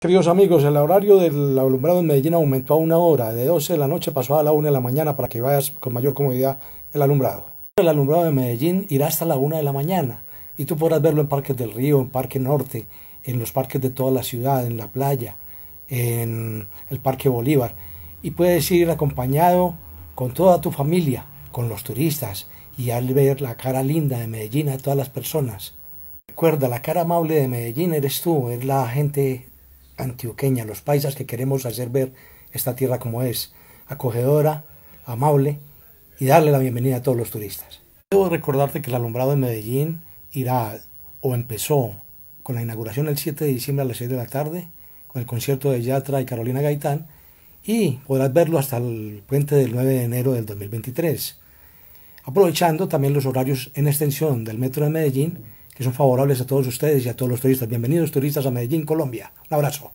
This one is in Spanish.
Queridos amigos, el horario del alumbrado en Medellín aumentó a una hora, de 12 de la noche pasó a la 1 de la mañana para que vayas con mayor comodidad el alumbrado. El alumbrado de Medellín irá hasta la 1 de la mañana y tú podrás verlo en Parques del Río, en Parque Norte, en los parques de toda la ciudad, en la playa, en el Parque Bolívar. Y puedes ir acompañado con toda tu familia, con los turistas y al ver la cara linda de Medellín a todas las personas. Recuerda, la cara amable de Medellín eres tú, es la gente antioqueña, los paisas que queremos hacer ver esta tierra como es, acogedora, amable y darle la bienvenida a todos los turistas. Debo recordarte que el alumbrado de Medellín irá o empezó con la inauguración el 7 de diciembre a las 6 de la tarde con el concierto de Yatra y Carolina Gaitán y podrás verlo hasta el puente del 9 de enero del 2023. Aprovechando también los horarios en extensión del Metro de Medellín, que son favorables a todos ustedes y a todos los turistas. Bienvenidos turistas a Medellín, Colombia. Un abrazo.